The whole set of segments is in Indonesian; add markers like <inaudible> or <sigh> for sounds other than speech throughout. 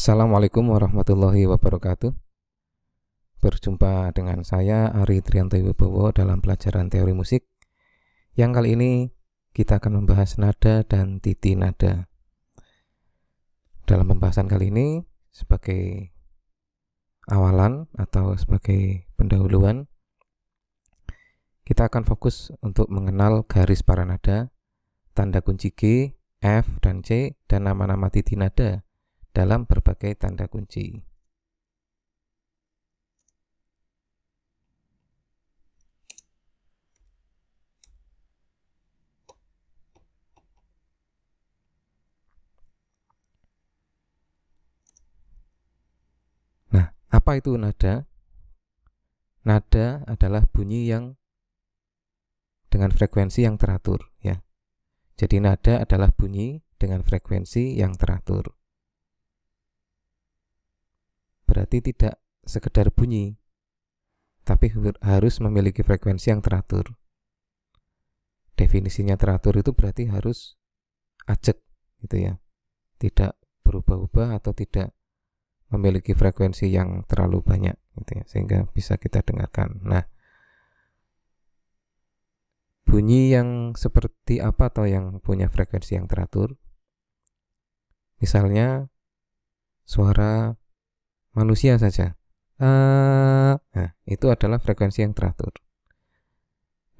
Assalamualaikum warahmatullahi wabarakatuh Berjumpa dengan saya Ari Trianto Wibowo dalam pelajaran teori musik Yang kali ini kita akan membahas nada dan titi nada Dalam pembahasan kali ini sebagai awalan atau sebagai pendahuluan kita akan fokus untuk mengenal garis para nada, tanda kunci G, F, dan C, dan nama-nama titi nada dalam berbagai tanda kunci. Nah, apa itu nada? Nada adalah bunyi yang dengan frekuensi yang teratur, ya. Jadi nada adalah bunyi dengan frekuensi yang teratur berarti tidak sekedar bunyi, tapi harus memiliki frekuensi yang teratur. Definisinya teratur itu berarti harus ajak, gitu ya. Tidak berubah-ubah atau tidak memiliki frekuensi yang terlalu banyak gitu ya sehingga bisa kita dengarkan. Nah, bunyi yang seperti apa atau yang punya frekuensi yang teratur? Misalnya suara manusia saja. Nah, itu adalah frekuensi yang teratur.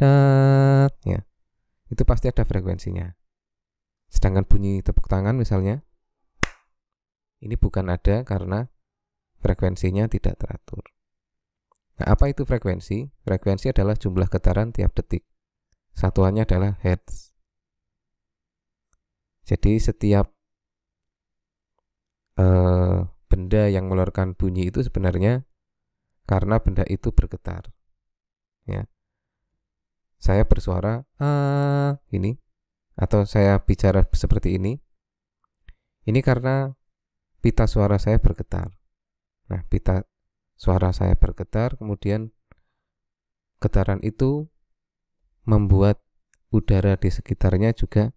Dat, ya. Itu pasti ada frekuensinya. Sedangkan bunyi tepuk tangan misalnya, ini bukan ada karena frekuensinya tidak teratur. Nah, apa itu frekuensi? Frekuensi adalah jumlah getaran tiap detik. Satuannya adalah hertz. Jadi setiap uh, benda yang mengeluarkan bunyi itu sebenarnya karena benda itu bergetar. Ya. Saya bersuara ah ini atau saya bicara seperti ini. Ini karena pita suara saya bergetar. Nah, pita suara saya bergetar, kemudian getaran itu membuat udara di sekitarnya juga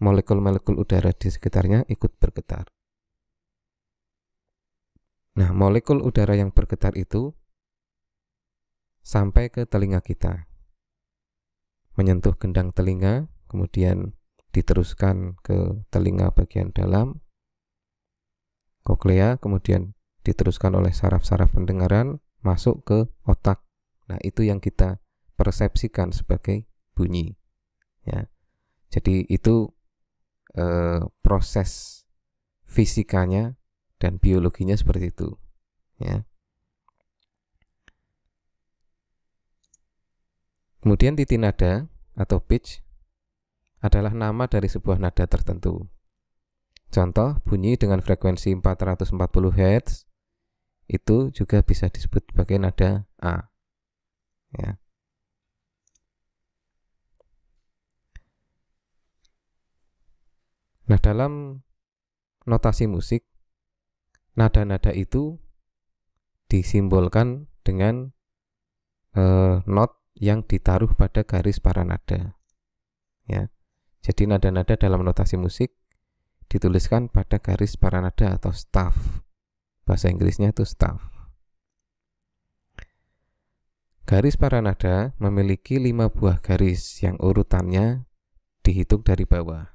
molekul-molekul udara di sekitarnya ikut bergetar. Nah, molekul udara yang bergetar itu sampai ke telinga kita. Menyentuh gendang telinga, kemudian diteruskan ke telinga bagian dalam, koklea, kemudian diteruskan oleh saraf-saraf pendengaran masuk ke otak. Nah, itu yang kita persepsikan sebagai bunyi. Ya. Jadi itu e, proses fisikanya dan biologinya seperti itu ya kemudian titi nada atau pitch adalah nama dari sebuah nada tertentu contoh bunyi dengan frekuensi 440 Hz itu juga bisa disebut sebagai nada A ya Nah, dalam notasi musik nada-nada itu disimbolkan dengan e, not yang ditaruh pada garis para nada. Ya. Jadi nada-nada dalam notasi musik dituliskan pada garis para nada atau staff. Bahasa Inggrisnya itu staff. Garis para nada memiliki lima buah garis yang urutannya dihitung dari bawah.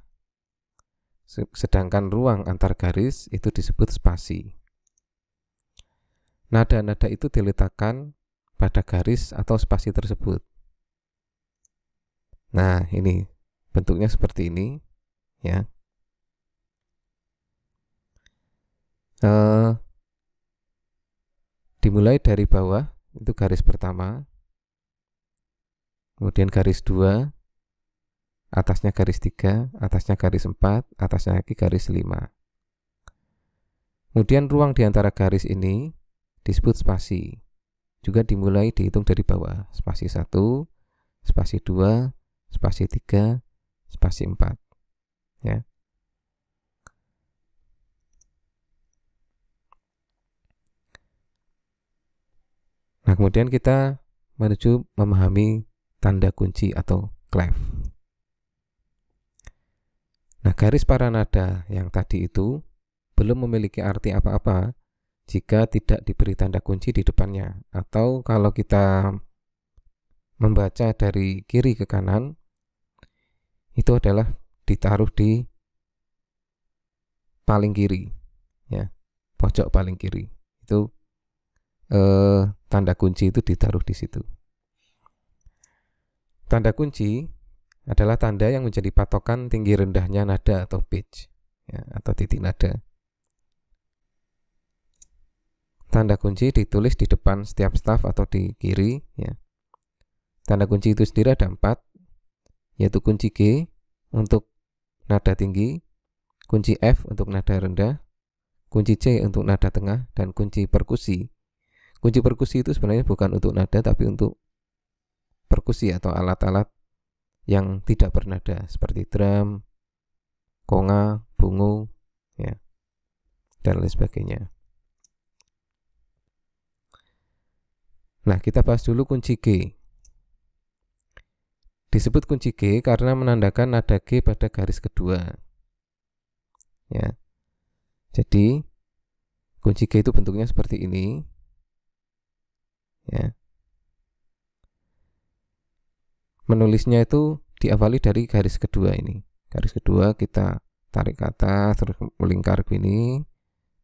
Sedangkan ruang antar garis itu disebut spasi. Nada-nada itu diletakkan pada garis atau spasi tersebut. Nah, ini bentuknya seperti ini, ya. E, dimulai dari bawah, itu garis pertama. Kemudian garis dua, atasnya garis 3, atasnya garis 4, atasnya lagi garis 5. Kemudian ruang di antara garis ini disebut spasi. Juga dimulai dihitung dari bawah. Spasi 1, spasi 2, spasi 3, spasi 4. Ya. Nah, kemudian kita menuju memahami tanda kunci atau clef. Nah, garis paranada yang tadi itu belum memiliki arti apa-apa jika tidak diberi tanda kunci di depannya. Atau kalau kita membaca dari kiri ke kanan, itu adalah ditaruh di paling kiri, ya, pojok paling kiri. Itu eh, tanda kunci itu ditaruh di situ. Tanda kunci adalah tanda yang menjadi patokan tinggi rendahnya nada atau pitch ya, atau titik nada. Tanda kunci ditulis di depan setiap staff atau di kiri. Ya. Tanda kunci itu sendiri ada empat, yaitu kunci G untuk nada tinggi, kunci F untuk nada rendah, kunci C untuk nada tengah, dan kunci perkusi. Kunci perkusi itu sebenarnya bukan untuk nada, tapi untuk perkusi atau alat-alat yang tidak bernada seperti drum, konga, bungu, ya, dan lain sebagainya. Nah, kita bahas dulu kunci G. Disebut kunci G karena menandakan nada G pada garis kedua. Ya. Jadi, kunci G itu bentuknya seperti ini. Ya menulisnya itu diawali dari garis kedua ini garis kedua kita tarik ke atas terus melingkar gini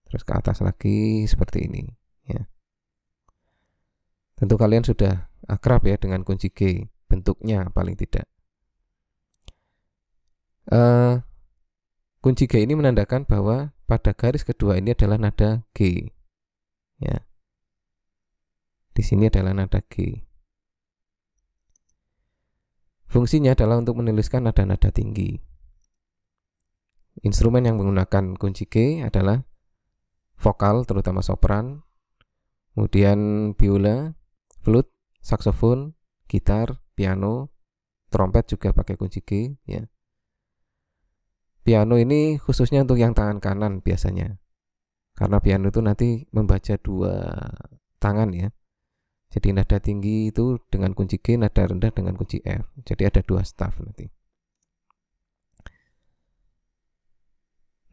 terus ke atas lagi seperti ini ya tentu kalian sudah akrab ya dengan kunci G bentuknya paling tidak uh, kunci G ini menandakan bahwa pada garis kedua ini adalah nada G ya di sini adalah nada G Fungsinya adalah untuk menuliskan nada-nada tinggi. Instrumen yang menggunakan kunci G adalah vokal, terutama sopran, kemudian biola, flute, saksofon, gitar, piano, trompet juga pakai kunci G. Ya. Piano ini khususnya untuk yang tangan kanan biasanya, karena piano itu nanti membaca dua tangan ya. Jadi nada tinggi itu dengan kunci G, nada rendah dengan kunci F. Jadi ada dua staff nanti.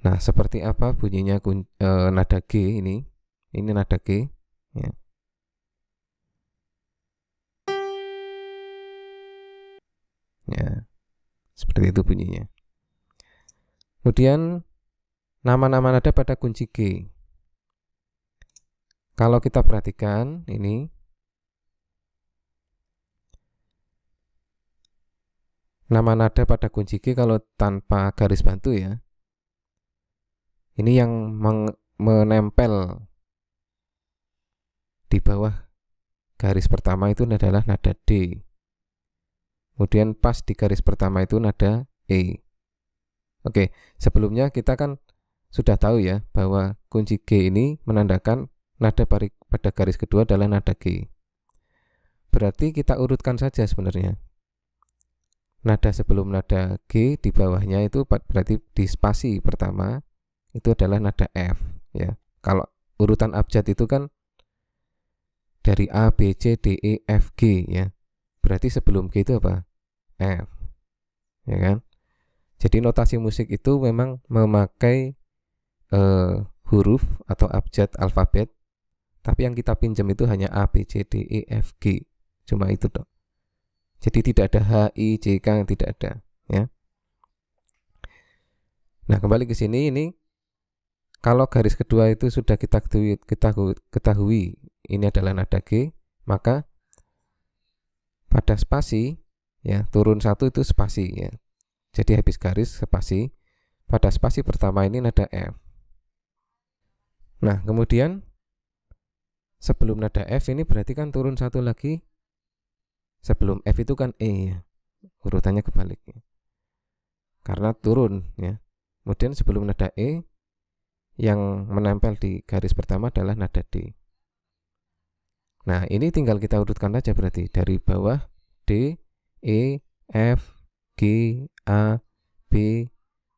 Nah, seperti apa bunyinya kun, e, nada G ini? Ini nada G. Ya. ya, seperti itu bunyinya. Kemudian nama-nama nada pada kunci G. Kalau kita perhatikan ini nama nada pada kunci G kalau tanpa garis bantu ya. Ini yang menempel di bawah garis pertama itu adalah nada D. Kemudian pas di garis pertama itu nada E. Oke, sebelumnya kita kan sudah tahu ya bahwa kunci G ini menandakan nada pada garis kedua adalah nada G. Berarti kita urutkan saja sebenarnya nada sebelum nada G di bawahnya itu berarti di spasi pertama itu adalah nada F ya. Kalau urutan abjad itu kan dari A, B, C, D, E, F, G ya. Berarti sebelum G itu apa? F. Ya kan? Jadi notasi musik itu memang memakai eh, huruf atau abjad alfabet tapi yang kita pinjam itu hanya A, B, C, D, E, F, G. Cuma itu dong. Jadi tidak ada HI, JK tidak ada, ya. Nah, kembali ke sini ini kalau garis kedua itu sudah kita ketahui, kita ketahui ini adalah nada G, maka pada spasi ya turun satu itu spasi ya. Jadi habis garis spasi pada spasi pertama ini nada F. Nah, kemudian sebelum nada F ini berarti kan turun satu lagi sebelum F itu kan E ya. urutannya kebalik ya. karena turun ya kemudian sebelum nada E yang menempel di garis pertama adalah nada D nah ini tinggal kita urutkan saja berarti dari bawah D E F G A B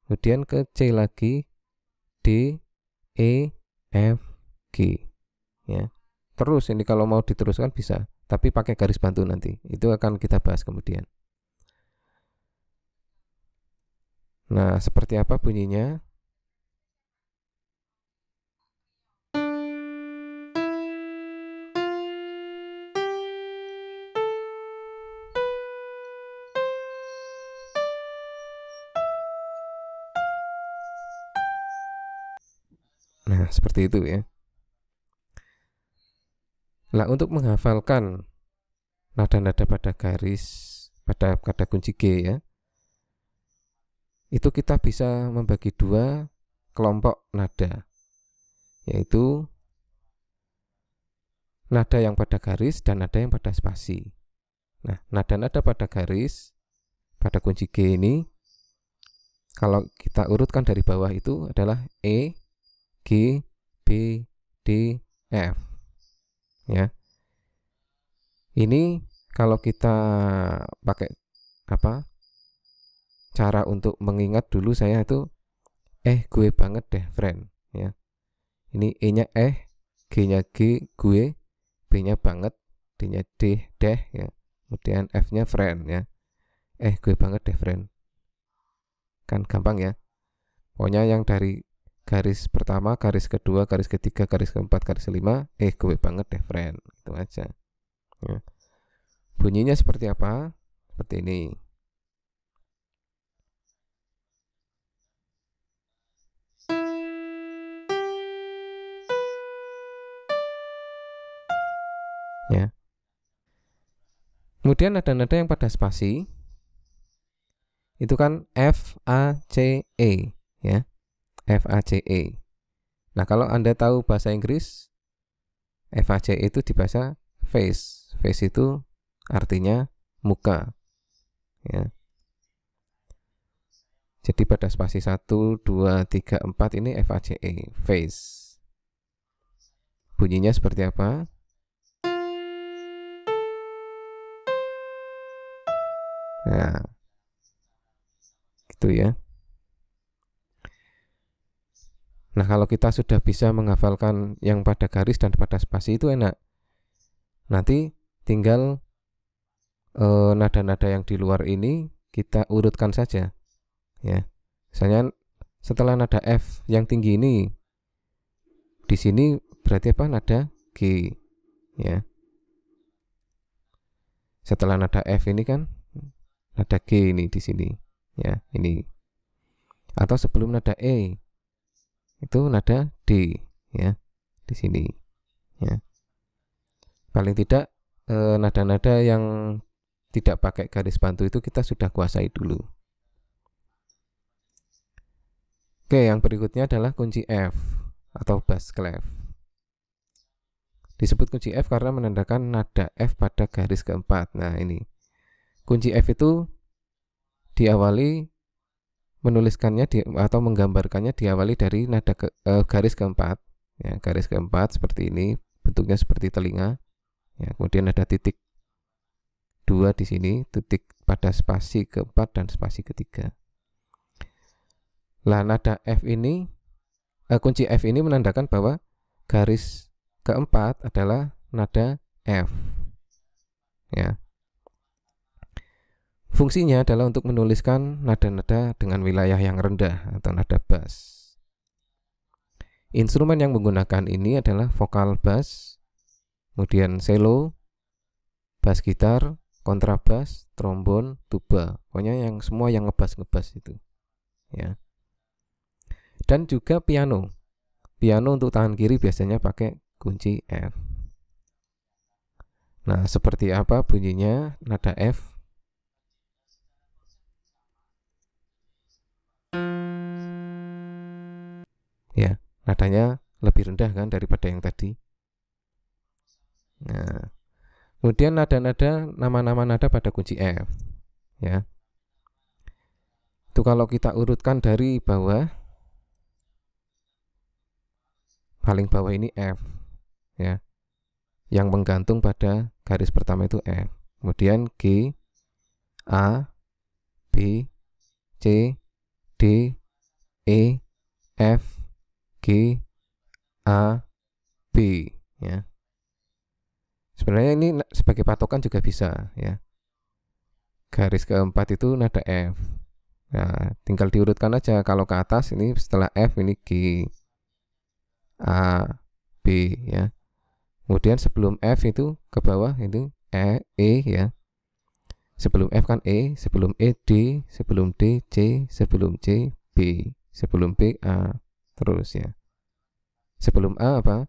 kemudian ke C lagi D E F G ya terus ini kalau mau diteruskan bisa tapi pakai garis bantu nanti. Itu akan kita bahas kemudian. Nah, seperti apa bunyinya? Nah, seperti itu ya. Lah untuk menghafalkan nada-nada pada garis pada kata kunci G ya. Itu kita bisa membagi dua kelompok nada yaitu nada yang pada garis dan nada yang pada spasi. Nah, nada-nada pada garis pada kunci G ini kalau kita urutkan dari bawah itu adalah E, G, B, D, e, F ya. Ini kalau kita pakai apa? Cara untuk mengingat dulu saya itu eh gue banget deh friend ya. Ini E-nya eh, G-nya G, gue, B-nya banget, D-nya D, deh ya. Kemudian F-nya friend ya. Eh gue banget deh friend. Kan gampang ya. Pokoknya yang dari garis pertama, garis kedua, garis ketiga, garis keempat, garis kelima, eh gue banget deh friend, itu aja. Ya. Bunyinya seperti apa? Seperti ini. Ya. Kemudian ada nada yang pada spasi. Itu kan F A C E ya FACE. Nah, kalau Anda tahu bahasa Inggris, FACE itu dibaca face. Face itu artinya muka. Ya. Jadi pada spasi 1, 2, 3, 4 ini FACE, face. Bunyinya seperti apa? Nah, gitu ya. Nah, kalau kita sudah bisa menghafalkan yang pada garis dan pada spasi itu enak. Nanti tinggal eh, nada-nada e, yang di luar ini kita urutkan saja. Ya. Misalnya setelah nada F yang tinggi ini di sini berarti apa? Nada G. Ya. Setelah nada F ini kan nada G ini di sini. Ya, ini. Atau sebelum nada E itu nada D ya di sini ya paling tidak eh, nada-nada yang tidak pakai garis bantu itu kita sudah kuasai dulu oke yang berikutnya adalah kunci F atau bass clef disebut kunci F karena menandakan nada F pada garis keempat nah ini kunci F itu diawali menuliskannya di, atau menggambarkannya diawali dari nada ke, eh, garis keempat ya garis keempat seperti ini bentuknya seperti telinga ya kemudian ada titik dua di sini titik pada spasi keempat dan spasi ketiga lah nada F ini eh, kunci F ini menandakan bahwa garis keempat adalah nada F ya Fungsinya adalah untuk menuliskan nada-nada dengan wilayah yang rendah atau nada bass. Instrumen yang menggunakan ini adalah vokal bass, kemudian cello, bass gitar, kontrabas, trombon, tuba. Pokoknya yang semua yang ngebas-ngebas itu. Ya. Dan juga piano. Piano untuk tangan kiri biasanya pakai kunci F. Nah, seperti apa bunyinya nada F nadanya lebih rendah kan daripada yang tadi. Nah, kemudian nada-nada nama-nama nada pada kunci F, ya. Itu kalau kita urutkan dari bawah paling bawah ini F, ya. Yang menggantung pada garis pertama itu F. Kemudian G, A, B, C, D, E, F, A B ya. Sebenarnya ini sebagai patokan juga bisa ya. Garis keempat itu nada F. Nah, tinggal diurutkan aja kalau ke atas ini setelah F ini G A B ya. Kemudian sebelum F itu ke bawah itu E E ya. Sebelum F kan E, sebelum E D, sebelum D C, sebelum C B, sebelum B A terus ya sebelum A apa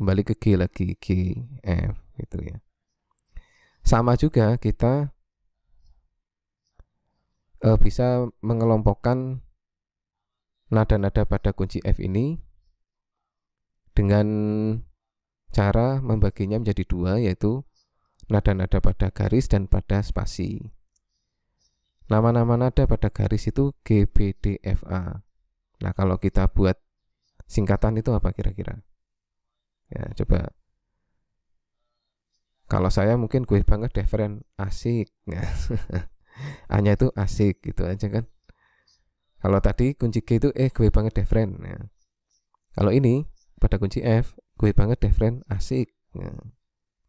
kembali ke G lagi G F gitu ya sama juga kita uh, bisa mengelompokkan nada-nada pada kunci F ini dengan cara membaginya menjadi dua yaitu nada-nada pada garis dan pada spasi. Nama-nama nada pada garis itu G, B, D, F, A. Nah, kalau kita buat Singkatan itu apa kira-kira? Ya, coba. Kalau saya mungkin gue banget deh friend, asik. Hanya <laughs> itu asik gitu aja kan. Kalau tadi kunci G itu eh gue banget deh friend. Ya. Kalau ini pada kunci F, gue banget deh friend, asik. Ya.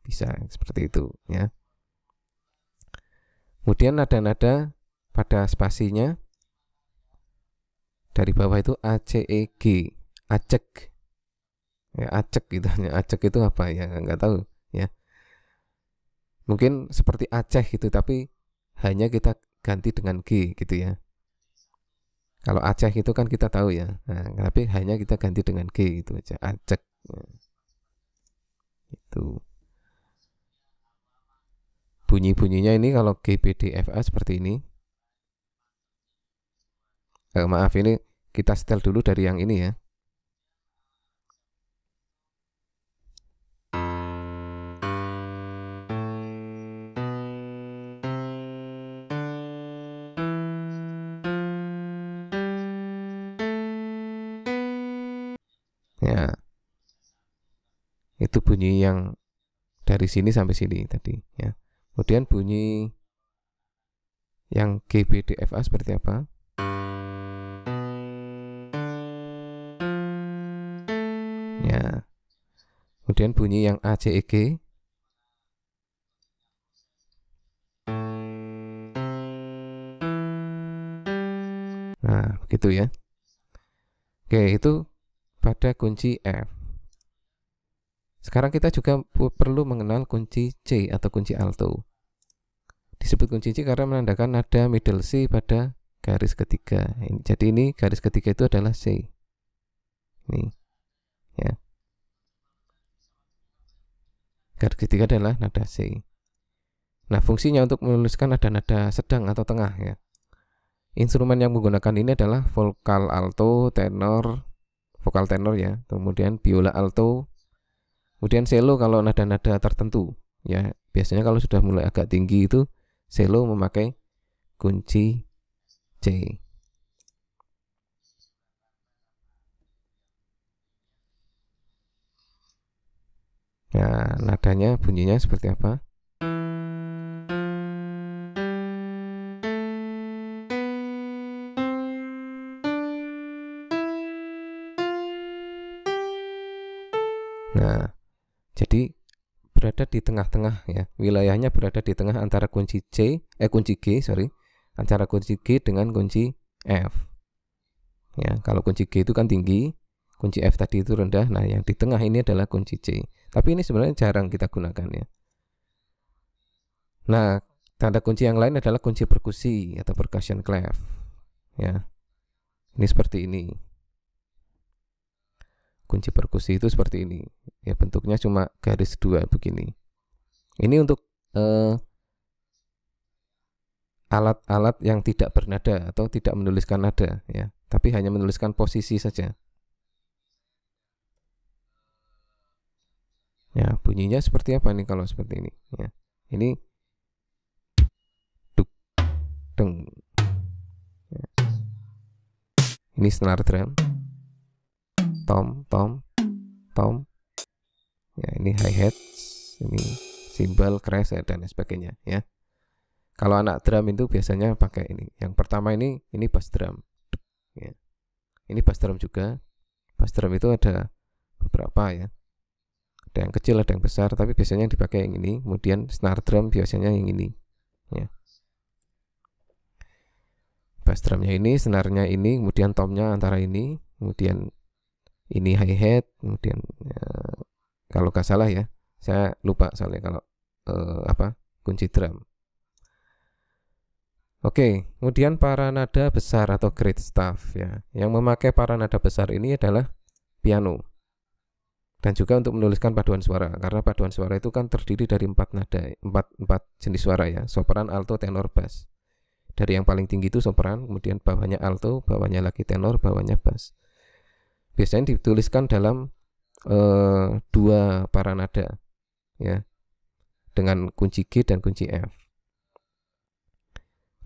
Bisa seperti itu ya. Kemudian nada-nada pada spasinya dari bawah itu A, C, E, G acek ya acek gitu <laughs> ya, acek itu apa ya nggak tahu ya mungkin seperti Aceh gitu tapi hanya kita ganti dengan G gitu ya kalau Aceh itu kan kita tahu ya nah, tapi hanya kita ganti dengan G gitu aja acek ya. itu bunyi-bunyinya ini kalau GPDFA seperti ini eh, maaf ini kita setel dulu dari yang ini ya itu bunyi yang dari sini sampai sini tadi ya kemudian bunyi yang G, B, D, F, A seperti apa ya kemudian bunyi yang A, C, E, G nah begitu ya oke itu pada kunci F sekarang kita juga perlu mengenal kunci C atau kunci alto. Disebut kunci C karena menandakan nada middle C pada garis ketiga. Jadi ini garis ketiga itu adalah C. Ini. Ya. Garis ketiga adalah nada C. Nah, fungsinya untuk menuliskan nada-nada sedang atau tengah ya. Instrumen yang menggunakan ini adalah vokal alto, tenor, vokal tenor ya, kemudian biola alto, Kemudian selo kalau nada-nada tertentu ya biasanya kalau sudah mulai agak tinggi itu selo memakai kunci C. Nah, nadanya bunyinya seperti apa? Nah, berada di tengah-tengah ya. Wilayahnya berada di tengah antara kunci C, eh kunci G, sorry. Antara kunci G dengan kunci F. Ya, kalau kunci G itu kan tinggi, kunci F tadi itu rendah. Nah, yang di tengah ini adalah kunci C. Tapi ini sebenarnya jarang kita gunakan ya. Nah, tanda kunci yang lain adalah kunci perkusi atau percussion clef. Ya. Ini seperti ini kunci perkusi itu seperti ini ya bentuknya cuma garis dua begini ini untuk eh, alat-alat eh, yang tidak bernada atau tidak menuliskan nada ya tapi hanya menuliskan posisi saja ya bunyinya seperti apa nih kalau seperti ini ya ini duk deng ya. ini senar drum tom tom tom ya ini hi hat ini simbal crash ya, dan sebagainya ya kalau anak drum itu biasanya pakai ini yang pertama ini ini bass drum ya ini bass drum juga bass drum itu ada beberapa ya ada yang kecil ada yang besar tapi biasanya yang dipakai yang ini kemudian snare drum biasanya yang ini ya bass drumnya ini senarnya ini kemudian tomnya antara ini kemudian ini hi hat kemudian ya, kalau nggak salah ya saya lupa soalnya kalau eh, apa kunci drum Oke, kemudian para nada besar atau great staff ya. Yang memakai para nada besar ini adalah piano. Dan juga untuk menuliskan paduan suara karena paduan suara itu kan terdiri dari empat nada, empat, empat jenis suara ya, sopran, alto, tenor, bass. Dari yang paling tinggi itu sopran, kemudian bawahnya alto, bawahnya lagi tenor, bawahnya bass biasanya dituliskan dalam e, dua paranada ya dengan kunci G dan kunci F.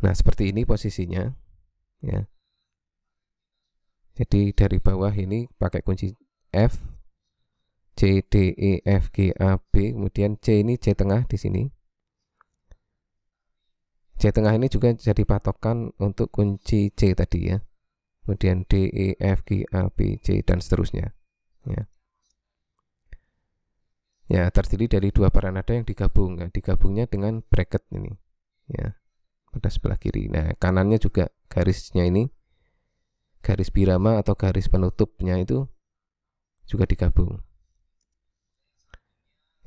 Nah, seperti ini posisinya ya. Jadi dari bawah ini pakai kunci F C D E F G A B kemudian C ini C tengah di sini. C tengah ini juga jadi patokan untuk kunci C tadi ya kemudian D, E, F, G, A, B, C, dan seterusnya. Ya. Ya, terdiri dari dua nada yang digabung. Ya. Digabungnya dengan bracket ini. Ya, pada sebelah kiri. Nah, kanannya juga garisnya ini. Garis birama atau garis penutupnya itu juga digabung.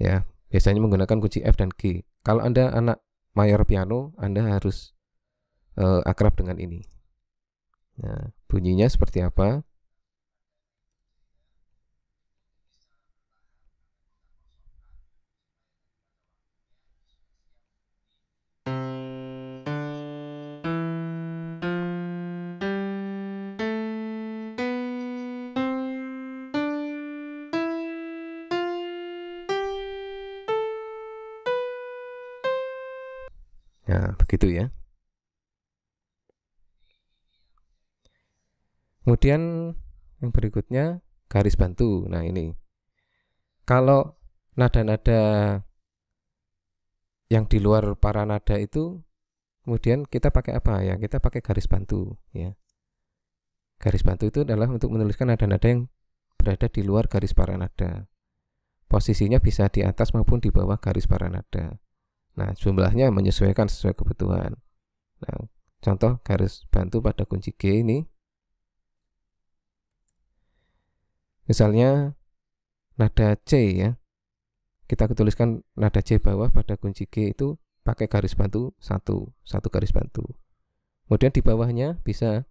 Ya, biasanya menggunakan kunci F dan G. Kalau Anda anak mayor piano, Anda harus uh, akrab dengan ini. Nah, Bunyinya seperti apa? Nah, begitu ya. Kemudian yang berikutnya garis bantu. Nah, ini. Kalau nada-nada yang di luar para nada itu kemudian kita pakai apa ya? Kita pakai garis bantu ya. Garis bantu itu adalah untuk menuliskan nada-nada yang berada di luar garis para nada. Posisinya bisa di atas maupun di bawah garis para nada. Nah, jumlahnya menyesuaikan sesuai kebutuhan. Nah, contoh garis bantu pada kunci G ini Misalnya nada C ya. Kita tuliskan nada C bawah pada kunci G itu pakai garis bantu satu, satu garis bantu. Kemudian di bawahnya bisa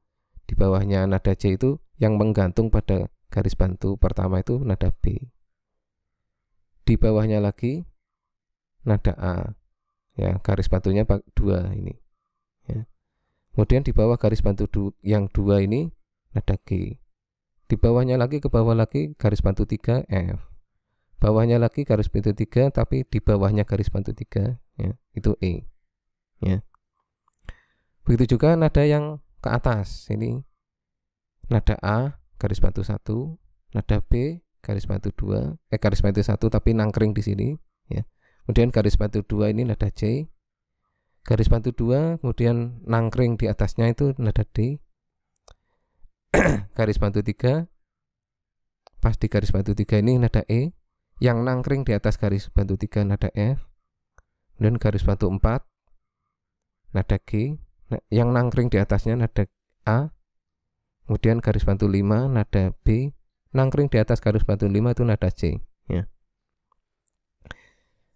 di bawahnya nada C itu yang menggantung pada garis bantu pertama itu nada B. Di bawahnya lagi nada A. Ya, garis bantunya dua ini. Ya. Kemudian di bawah garis bantu yang dua ini nada G. Di bawahnya lagi ke bawah lagi garis bantu 3 F. Bawahnya lagi garis bantu 3 tapi di bawahnya garis bantu 3 ya, itu E. Ya. Begitu juga nada yang ke atas. Ini nada A garis bantu 1, nada B garis bantu 2, eh garis bantu 1 tapi nangkring di sini ya. Kemudian garis bantu 2 ini nada C. Garis bantu 2 kemudian nangkring di atasnya itu nada D <clears throat> garis bantu tiga pas di garis bantu tiga ini nada E yang nangkring di atas garis bantu tiga nada F dan garis bantu empat nada G nah, yang nangkring di atasnya nada A kemudian garis bantu lima nada B nangkring di atas garis bantu lima itu nada C ya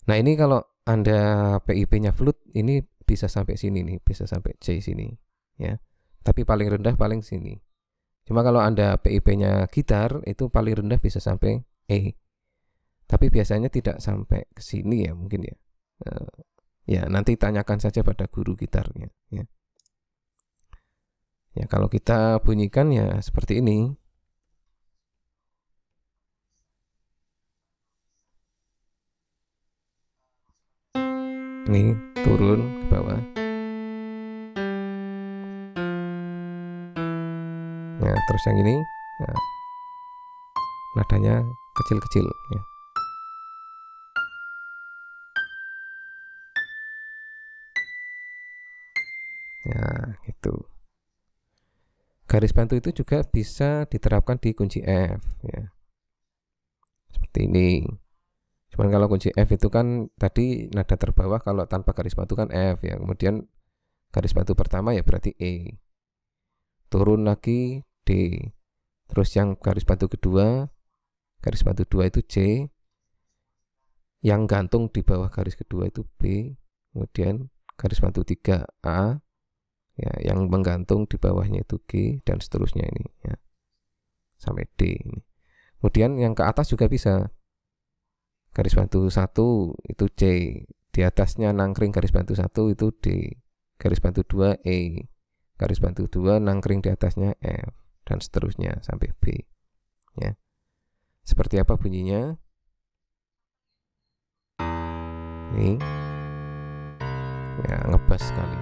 Nah ini kalau anda PIP-nya flute ini bisa sampai sini nih bisa sampai C sini ya tapi paling rendah paling sini Cuma kalau Anda PIP-nya gitar itu paling rendah bisa sampai E. Tapi biasanya tidak sampai ke sini ya mungkin ya. Eh, ya nanti tanyakan saja pada guru gitarnya ya. Ya kalau kita bunyikan ya seperti ini. Ini turun ke bawah. ya, terus yang ini ya, nadanya kecil-kecil ya. ya gitu garis bantu itu juga bisa diterapkan di kunci F ya seperti ini cuman kalau kunci F itu kan tadi nada terbawah kalau tanpa garis bantu kan F ya kemudian garis bantu pertama ya berarti E turun lagi D. Terus yang garis bantu kedua, garis bantu dua itu C. Yang gantung di bawah garis kedua itu B. Kemudian garis bantu tiga A. Ya, yang menggantung di bawahnya itu G dan seterusnya ini ya. Sampai D ini. Kemudian yang ke atas juga bisa. Garis bantu satu itu C, di atasnya nangkring garis bantu satu itu D, garis bantu dua E, garis bantu dua nangkring di atasnya F dan seterusnya sampai B. Ya. Seperti apa bunyinya? Ini. Ya, ngebas sekali.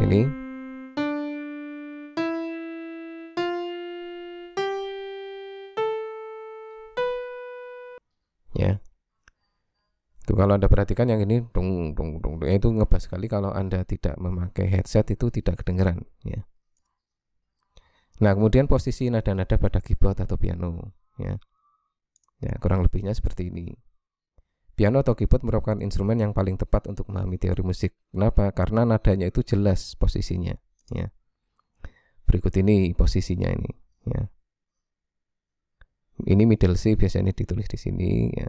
Sini. Ya. Tuh gitu. kalau Anda perhatikan yang ini dong dong dong itu ngebas sekali kalau Anda tidak memakai headset itu tidak kedengeran ya. Nah, kemudian posisi nada-nada pada keyboard atau piano ya. Ya, kurang lebihnya seperti ini. Piano atau keyboard merupakan instrumen yang paling tepat untuk memahami teori musik. Kenapa? Karena nadanya itu jelas posisinya ya. Berikut ini posisinya ini ya. Ini middle C biasanya ditulis di sini ya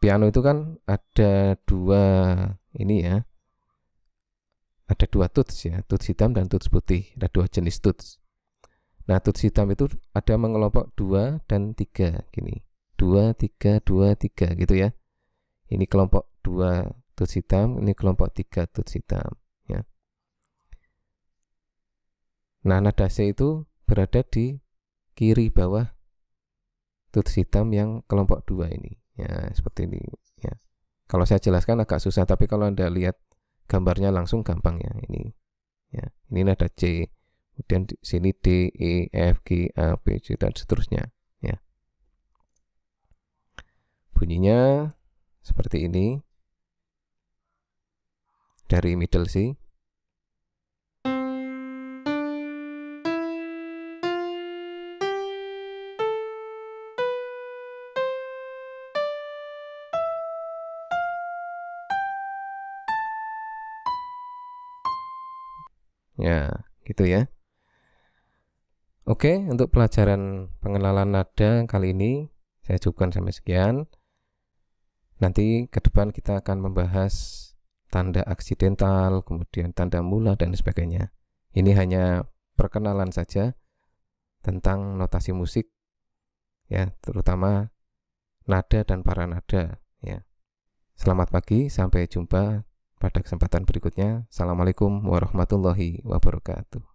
piano itu kan ada dua ini ya ada dua tuts ya tuts hitam dan tuts putih ada dua jenis tuts nah tuts hitam itu ada mengelompok dua dan tiga gini dua tiga dua tiga gitu ya ini kelompok dua tuts hitam ini kelompok tiga tuts hitam ya nah nada C itu berada di kiri bawah tuts hitam yang kelompok dua ini ya seperti ini ya kalau saya jelaskan agak susah tapi kalau anda lihat gambarnya langsung gampang ya ini ya ini ada C kemudian di sini D E F G A B C dan seterusnya ya bunyinya seperti ini dari middle C Ya, gitu ya. Oke, untuk pelajaran pengenalan nada kali ini saya cukupkan sampai sekian. Nanti ke depan kita akan membahas tanda aksidental, kemudian tanda mula dan sebagainya. Ini hanya perkenalan saja tentang notasi musik ya, terutama nada dan para nada. ya. Selamat pagi, sampai jumpa pada kesempatan berikutnya. Assalamualaikum warahmatullahi wabarakatuh.